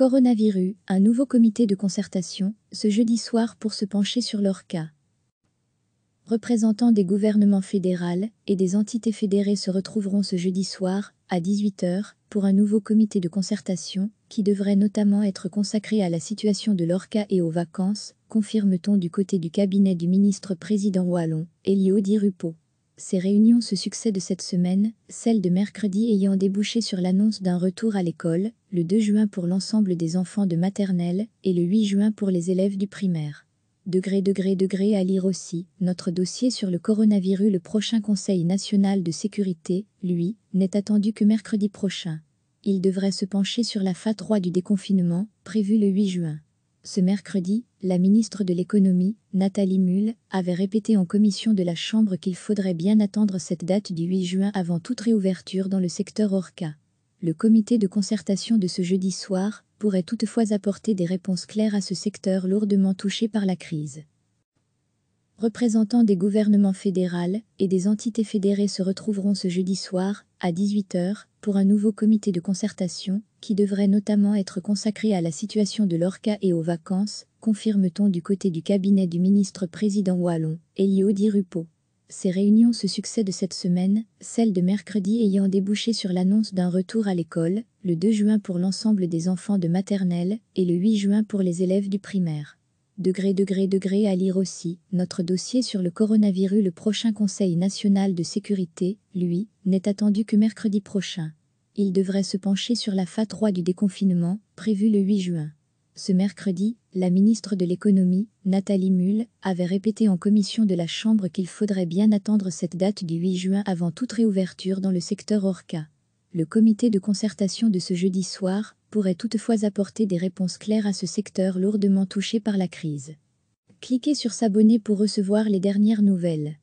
Coronavirus, un nouveau comité de concertation, ce jeudi soir pour se pencher sur l'ORCA. cas. Représentants des gouvernements fédéraux et des entités fédérées se retrouveront ce jeudi soir, à 18h, pour un nouveau comité de concertation, qui devrait notamment être consacré à la situation de l'ORCA et aux vacances, confirme-t-on du côté du cabinet du ministre-président Wallon, Elio Di Rupo. Ces réunions se succèdent cette semaine, celle de mercredi ayant débouché sur l'annonce d'un retour à l'école, le 2 juin pour l'ensemble des enfants de maternelle et le 8 juin pour les élèves du primaire. Degré, degré, degré à lire aussi, notre dossier sur le coronavirus, le prochain Conseil national de sécurité, lui, n'est attendu que mercredi prochain. Il devrait se pencher sur la phase 3 du déconfinement, prévue le 8 juin. Ce mercredi, la ministre de l'économie, Nathalie Mull, avait répété en commission de la Chambre qu'il faudrait bien attendre cette date du 8 juin avant toute réouverture dans le secteur Orca. Le comité de concertation de ce jeudi soir pourrait toutefois apporter des réponses claires à ce secteur lourdement touché par la crise représentants des gouvernements fédéral et des entités fédérées se retrouveront ce jeudi soir, à 18h, pour un nouveau comité de concertation, qui devrait notamment être consacré à la situation de l'Orca et aux vacances, confirme-t-on du côté du cabinet du ministre-président Wallon, Elio Di Rupo. Ces réunions se succèdent cette semaine, celle de mercredi ayant débouché sur l'annonce d'un retour à l'école, le 2 juin pour l'ensemble des enfants de maternelle et le 8 juin pour les élèves du primaire. Degré, degré, degré à lire aussi, notre dossier sur le coronavirus, le prochain Conseil national de sécurité, lui, n'est attendu que mercredi prochain. Il devrait se pencher sur la phase 3 du déconfinement, prévue le 8 juin. Ce mercredi, la ministre de l'économie, Nathalie Mull, avait répété en commission de la Chambre qu'il faudrait bien attendre cette date du 8 juin avant toute réouverture dans le secteur Orca. Le comité de concertation de ce jeudi soir pourrait toutefois apporter des réponses claires à ce secteur lourdement touché par la crise. Cliquez sur s'abonner pour recevoir les dernières nouvelles.